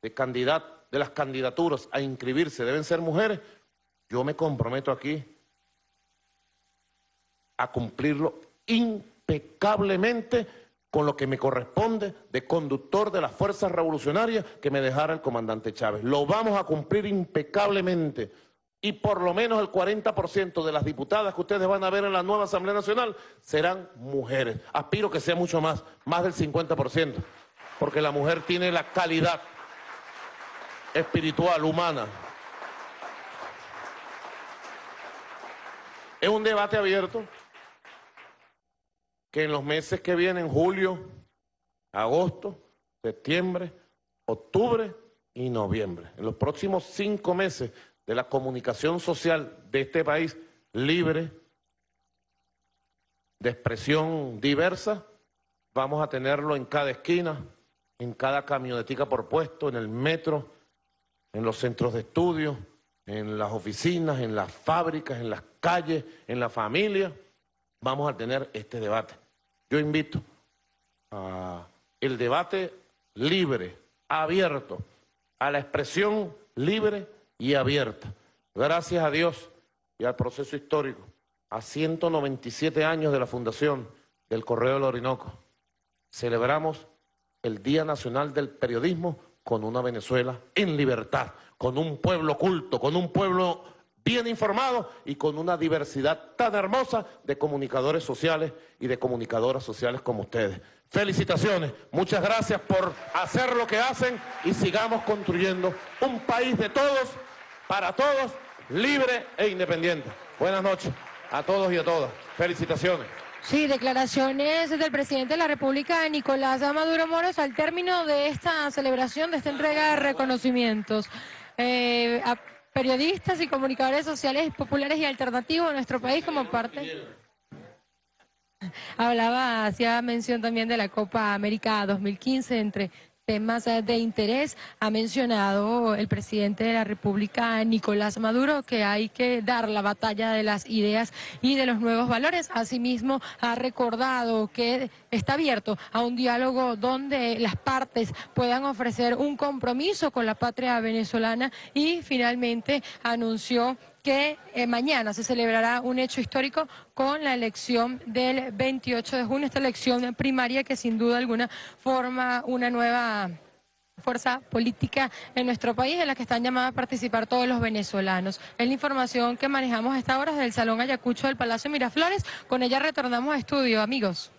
de candidatos de las candidaturas a inscribirse deben ser mujeres, yo me comprometo aquí a cumplirlo impecablemente con lo que me corresponde de conductor de las fuerzas revolucionarias que me dejara el comandante Chávez. Lo vamos a cumplir impecablemente. Y por lo menos el 40% de las diputadas que ustedes van a ver en la nueva Asamblea Nacional serán mujeres. Aspiro que sea mucho más, más del 50%, porque la mujer tiene la calidad espiritual, humana. Es un debate abierto que en los meses que vienen, julio, agosto, septiembre, octubre y noviembre, en los próximos cinco meses de la comunicación social de este país libre, de expresión diversa, vamos a tenerlo en cada esquina, en cada camionetica por puesto, en el metro, en los centros de estudio, en las oficinas, en las fábricas, en las calles, en la familia, vamos a tener este debate. Yo invito al el debate libre, abierto, a la expresión libre y abierta. Gracias a Dios y al proceso histórico, a 197 años de la fundación del Correo del Orinoco, celebramos el Día Nacional del Periodismo con una Venezuela en libertad, con un pueblo culto, con un pueblo bien informado y con una diversidad tan hermosa de comunicadores sociales y de comunicadoras sociales como ustedes. Felicitaciones, muchas gracias por hacer lo que hacen y sigamos construyendo un país de todos, para todos, libre e independiente. Buenas noches a todos y a todas. Felicitaciones. Sí, declaraciones del presidente de la República, Nicolás Maduro Moros, al término de esta celebración, de esta entrega de reconocimientos. Eh, a periodistas y comunicadores sociales populares y alternativos de nuestro país como parte. Hablaba, hacía mención también de la Copa América 2015 entre temas de interés. Ha mencionado el presidente de la República, Nicolás Maduro, que hay que dar la batalla de las ideas y de los nuevos valores. Asimismo, ha recordado que está abierto a un diálogo donde las partes puedan ofrecer un compromiso con la patria venezolana y finalmente anunció que eh, mañana se celebrará un hecho histórico con la elección del 28 de junio, esta elección primaria que sin duda alguna forma una nueva fuerza política en nuestro país en la que están llamados a participar todos los venezolanos. Es la información que manejamos a esta hora desde el Salón Ayacucho del Palacio Miraflores. Con ella retornamos a estudio, amigos.